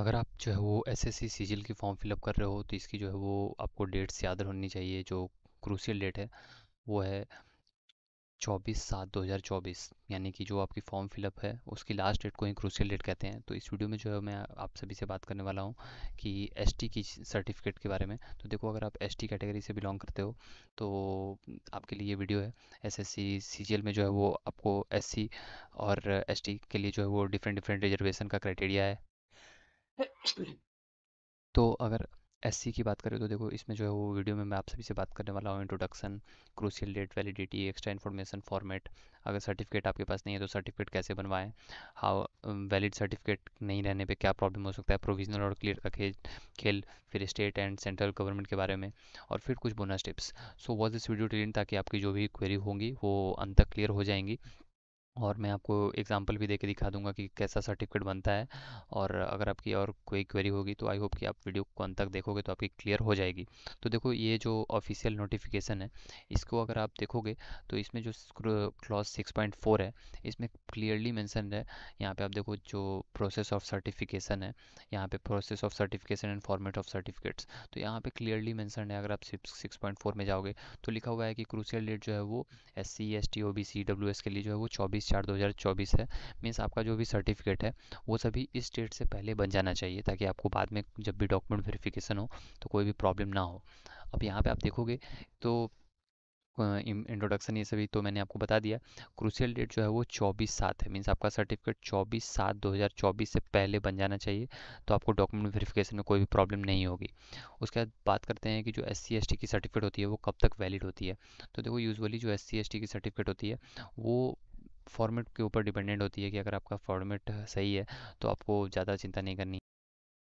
अगर आप जो है वो एस सी सीजीएल की फॉर्म फिलअप कर रहे हो तो इसकी जो है वो आपको डेट्स याद होनी चाहिए जो क्रूसियल डेट है वो है चौबीस सात दो हज़ार चौबीस यानी कि जो आपकी फॉर्म फिलअप है उसकी लास्ट डेट को ही क्रूसियल डेट कहते हैं तो इस वीडियो में जो है मैं आप सभी से बात करने वाला हूँ कि एसटी की सर्टिफिकेट के बारे में तो देखो अगर आप एसटी कैटेगरी से बिलोंग करते हो तो आपके लिए ये वीडियो है एसएससी सीजीएल में जो है वो आपको एस और एस के लिए जो है वो डिफरेंट डिफरेंट रिजर्वेशन का क्राइटेरिया है तो अगर एस की बात करें तो देखो इसमें जो है वो वीडियो में मैं आप सभी से बात करने वाला हूँ introduction crucial date validity extra information format अगर सर्टिफिकेट आपके पास नहीं है तो सर्टिफिकेट कैसे बनवाएं हाउ वैलिड सर्टिफिकेट नहीं रहने पे क्या प्रॉब्लम हो सकता है प्रोविजनल और क्लियर का खेल खेल फिर स्टेट एंड सेंट्रल गवर्नमेंट के बारे में और फिर कुछ bonus tips so was this video telling ताकि आपकी जो भी क्वेरी होंगी वो अंत तक क्लियर हो जाएंगी और मैं आपको एग्जांपल भी देके दिखा दूंगा कि कैसा सर्टिफिकेट बनता है और अगर आपकी और कोई क्वेरी होगी तो आई होप कि आप वीडियो को अंत तक देखोगे तो आपकी क्लियर हो जाएगी तो देखो ये जो ऑफिशियल नोटिफिकेशन है इसको अगर आप देखोगे तो इसमें जो क्लॉज 6.4 है इसमें क्लियरली मैंसन है यहाँ पर आप देखो जो प्रोसेस ऑफ सर्टिफिकेशन है यहाँ पर process of certification and format of certificates तो यहाँ पर क्लियरली मैंसन है अगर आप सिक्स में जाओगे तो लिखा हुआ है कि क्रूसियल डेट जो है वो S C S T O B C W S के लिए जो है वो चौबीस चौबीस चार दो हज़ार चौबीस है मीन्स आपका जो भी सर्टिफिकेट है वो सभी इस डेट से पहले बन जाना चाहिए ताकि आपको बाद में जब भी डॉक्यूमेंट वेरिफिकेशन हो तो कोई भी प्रॉब्लम ना हो अब यहाँ पर आप देखोगे तो इंट्रोडक्शन ये सभी तो मैंने आपको बता दिया क्रूशियल डेट जो है वो 24 सात है मीन्स आपका सर्टिफिकेट 24 सात 2024 से पहले बन जाना चाहिए तो आपको डॉक्यूमेंट वेरिफिकेशन में कोई भी प्रॉब्लम नहीं होगी उसके बाद बात करते हैं कि जो एस सी की सर्टिफिकेट होती है वो कब तक वैलिड होती है तो देखो यूजुअली जो एस सी की सर्टिफिकेट होती है वो फॉर्मेट के ऊपर डिपेंडेंट होती है कि अगर आपका फॉर्मेट सही है तो आपको ज़्यादा चिंता नहीं करनी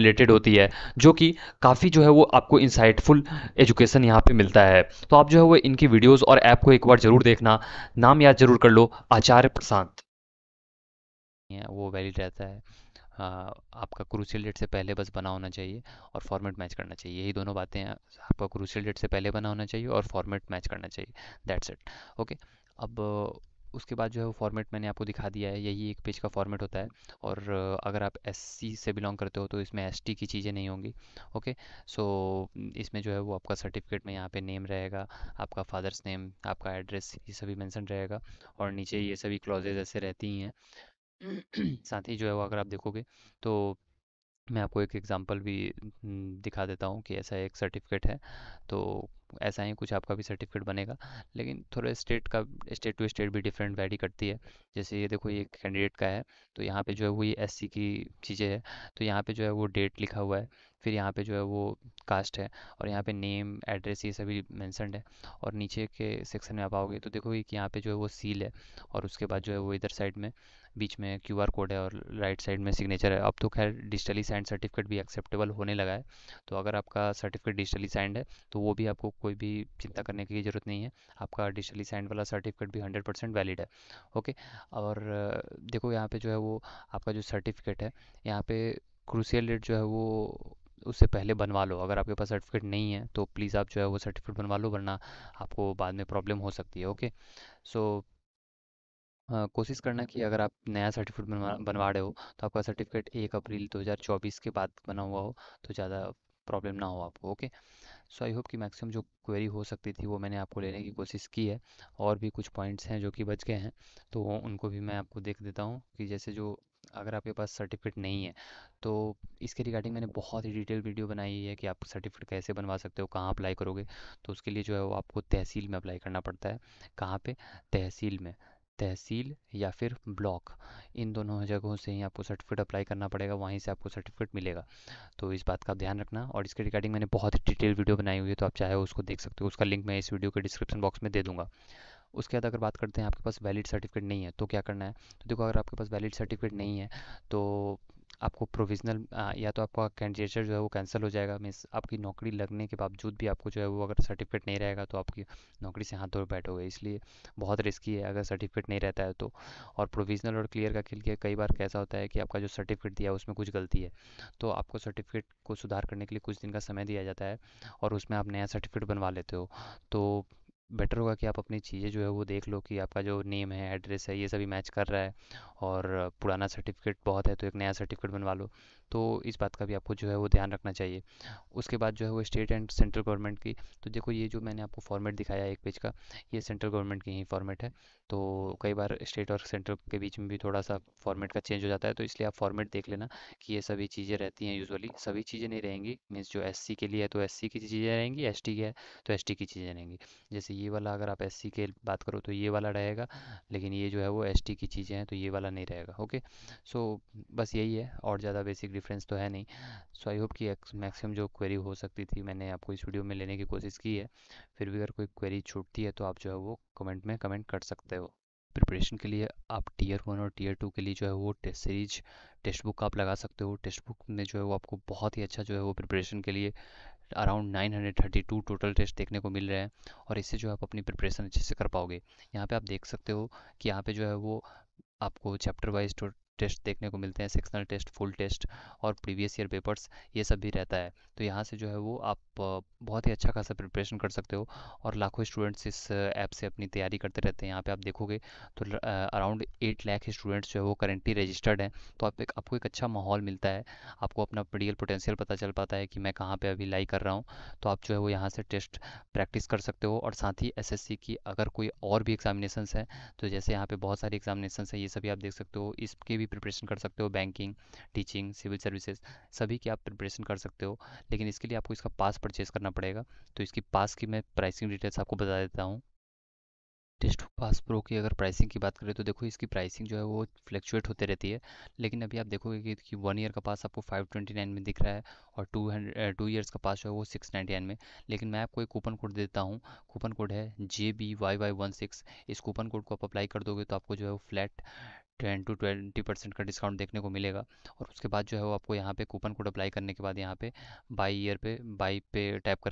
रिलेटेड होती है जो कि काफ़ी जो है वो आपको इंसाइटफुल एजुकेशन यहाँ पे मिलता है तो आप जो है वो इनकी वीडियोस और ऐप को एक बार ज़रूर देखना नाम याद जरूर कर लो आचार्य प्रशांत वो वैलिड रहता है आपका क्रूशियल डेट से पहले बस बना होना चाहिए और फॉर्मेट मैच करना चाहिए यही दोनों बातें हैं आपका क्रूशियल डेट से पहले बना होना चाहिए और फॉर्मेट मैच करना चाहिए दैट्स इट ओके अब उसके बाद जो है वो फॉर्मेट मैंने आपको दिखा दिया है यही एक पेज का फॉर्मेट होता है और अगर आप एस से बिलोंग करते हो तो इसमें एस की चीज़ें नहीं होंगी ओके सो इसमें जो है वो आपका सर्टिफिकेट में यहाँ पे नेम रहेगा आपका फादर्स नेम आपका एड्रेस ये सभी मैंसन रहेगा और नीचे ये सभी क्लॉजेज ऐसे रहती ही हैं साथ ही जो है वो अगर आप देखोगे तो मैं आपको एक एग्ज़ाम्पल भी दिखा देता हूँ कि ऐसा एक सर्टिफिकेट है तो ऐसा ही कुछ आपका भी सर्टिफिकेट बनेगा लेकिन थोड़ा स्टेट का स्टेट टू स्टेट भी डिफरेंट वैरी करती है जैसे ये देखो ये कैंडिडेट का है तो यहाँ पे जो है वो ये एस की चीज़ें है तो यहाँ पे जो है वो डेट लिखा हुआ है फिर यहाँ पे जो है वो कास्ट है और यहाँ पे नेम एड्रेस ये सभी मैंसनड है और नीचे के सेक्शन में आप आओगे तो देखो कि यहाँ पे जो है वो सील है और उसके बाद जो है वो इधर साइड में बीच में क्यू कोड है और राइट साइड में सिग्नेचर है अब तो खैर डिजिटली साइंड सर्टिफिकेट भी एक्सेप्टेबल होने लगा है तो अगर आपका सर्टिफिकेट डिजिटली साइंड है तो वो भी आपको कोई भी चिंता करने की ज़रूरत नहीं है आपका डिजिटली साइंड वाला सर्टिफिकेट भी हंड्रेड परसेंट वैलिड है ओके और देखो यहाँ पर जो है वो आपका जो सर्टिफिकेट है यहाँ पर क्रूसियल डेट जो है वो उससे पहले बनवा लो अगर आपके पास सर्टिफिकेट नहीं है तो प्लीज़ आप जो है वो सर्टिफिकेट बनवा लो वरना आपको बाद में प्रॉब्लम हो सकती है ओके सो so, कोशिश करना कि अगर आप नया सर्टिफिकेट बनवा हाँ। बनवा रहे हो तो आपका सर्टिफिकेट एक अप्रैल 2024 के बाद बना हुआ हो तो ज़्यादा प्रॉब्लम ना हो आपको ओके सो आई होप कि मैक्सिमम जो क्वेरी हो सकती थी वो मैंने आपको लेने की कोशिश की है और भी कुछ पॉइंट्स हैं जो कि बच गए हैं तो उनको भी मैं आपको देख देता हूँ कि जैसे जो अगर आपके पास सर्टिफिकेट नहीं है तो इसके रिगार्डिंग मैंने बहुत ही डिटेल वीडियो बनाई है कि आप सर्टिफिकेट कैसे बनवा सकते हो कहाँ अप्लाई करोगे तो उसके लिए जो है वो आपको तहसील में अप्लाई करना पड़ता है कहाँ पे तहसील में तहसील या फिर ब्लॉक इन दोनों जगहों से ही आपको सर्टिफिकेट अप्लाई करना पड़ेगा वहीं से आपको सर्टिफिकेट मिलेगा तो इस बात का ध्यान रखना और इसके रिगार्डिंग मैंने बहुत ही डिटेल वीडियो बनाई हुई है तो आप चाहे उसको देख सकते हो उसका लिंक मैं इस वीडियो के डिस्क्रिप्शन बॉक्स में दे दूँगा उसके बाद अगर बात करते हैं आपके पास वैलिड सर्टिफिकेट नहीं है तो क्या करना है तो देखो अगर आपके पास वैलिड सर्टिफिकेट नहीं है तो आपको प्रोविजनल या तो आपका कैंडिडेटर जो है वो कैंसिल हो जाएगा मीन्स आपकी नौकरी लगने के बावजूद भी आपको जो है वो अगर सर्टिफिकेट नहीं रहेगा तो आपकी नौकरी से हाथ धो बैठोगे इसलिए बहुत रिस्की है अगर सर्टिफिकेट नहीं रहता है तो और प्रोविजनल और क्लियर का खेल कई बार कैसा होता है कि आपका जो सर्टिफिकेट दिया है उसमें कुछ गलती है तो आपको सर्टिफिकेट को सुधार करने के लिए कुछ दिन का समय दिया जाता है और उसमें आप नया सर्टिफिकेट बनवा लेते हो तो बेटर होगा कि आप अपनी चीज़ें जो है वो देख लो कि आपका जो नेम है एड्रेस है ये सभी मैच कर रहा है और पुराना सर्टिफिकेट बहुत है तो एक नया सर्टिफिकेट बनवा लो तो इस बात का भी आपको जो है वो ध्यान रखना चाहिए उसके बाद जो है वो स्टेट एंड सेंट्रल गवर्नमेंट की तो देखो ये जो मैंने आपको फॉर्मेट दिखाया एक पेज का ये सेंट्रल गवर्नमेंट की ही फॉर्मेट है तो कई बार स्टेट और सेंट्रल के बीच में भी थोड़ा सा फॉर्मेट का चेंज हो जाता है तो इसलिए आप फॉर्मेट देख लेना कि ये सभी चीज़ें रहती हैं यूजुअली सभी चीज़ें नहीं रहेंगी मीन्स जो एस के लिए है तो एस की चीज़ें रहेंगी एस की है तो एस की चीज़ें रहेंगी जैसे ये वाला अगर आप एस के बात करो तो ये वाला रहेगा लेकिन ये जो है वो एस की चीज़ें हैं तो ये वाला वाला नहीं रहेगा ओके सो so, बस यही है और ज़्यादा बेसिक डिफरेंस तो है नहीं सो आई होप कि मैक्सिमम जो क्वेरी हो सकती थी मैंने आपको इस वीडियो में लेने की कोशिश की है फिर भी अगर कोई क्वेरी छूटती है तो आप जो है वो कमेंट में कमेंट कर सकते हो प्रिपरेशन के लिए आप टीयर वन और टीयर टू के लिए जो है वो टेस्ट सीरीज टेक्स्ट बुक आप लगा सकते हो टेक्स्ट बुक में जो है वो आपको बहुत ही अच्छा जो है वो प्रिपरेशन के लिए अराउंड 932 टोटल टेस्ट देखने को मिल रहे हैं और इससे जो है आप अपनी प्रिपरेशन अच्छे से कर पाओगे यहाँ पे आप देख सकते हो कि यहाँ पे जो है वो आपको चैप्टर वाइज टेस्ट देखने को मिलते हैं सेक्शनल टेस्ट फुल टेस्ट और प्रीवियस ईयर पेपर्स ये सब भी रहता है तो यहाँ से जो है वो आप बहुत ही अच्छा खासा प्रिपरेशन कर सकते हो और लाखों स्टूडेंट्स इस ऐप से अपनी तैयारी करते रहते हैं यहाँ पे आप देखोगे तो अराउंड एट लाख स्टूडेंट्स जो है वो करेंटली रजिस्टर्ड हैं तो आप एक, आपको एक अच्छा माहौल मिलता है आपको अपना रियल पोटेंशियल पता चल पाता है कि मैं कहाँ पर अभी लाई कर रहा हूँ तो आप जो है वो यहाँ से टेस्ट प्रैक्टिस कर सकते हो और साथ ही एस की अगर कोई और भी एग्जामिनेशन है तो जैसे यहाँ पर बहुत सारी एग्जामिनेशन है ये सभी आप देख सकते हो इसके भी प्रिपरेशन कर सकते हो बैंकिंग टीचिंग सिविल सर्विसेज सभी की आप प्रिपरेशन कर सकते हो लेकिन इसके लिए आपको इसका पास परचेज़ करना पड़ेगा तो इसकी पास की मैं प्राइसिंग डिटेल्स आपको बता देता हूँ टेस्ट पास प्रो की अगर प्राइसिंग की बात करें तो देखो इसकी प्राइसिंग जो है वो फ्लक्चुएट होते रहती है लेकिन अभी आप देखोगे कि वन ईयर का पास आपको फाइव ट्वेंटी नाइन में दिख रहा है और टू हंड्रेड टू ईयर्स का पास जो है वो सिक्स नाइन्टी नाइन में लेकिन मैं आपको एक कूपन कोड देता हूँ कूपन कोड है J B Y Y one six इस कूपन कोड को आप अप्लाई कर दोगे तो आपको जो है वो flat ten to twenty percent का डिस्काउंट देखने को मिलेगा और उसके बाद जो है वो आपको यहाँ पे कूपन कोड अप्लाई करने के बाद यहाँ पे बाई ईयर पे बाई पे टैप कर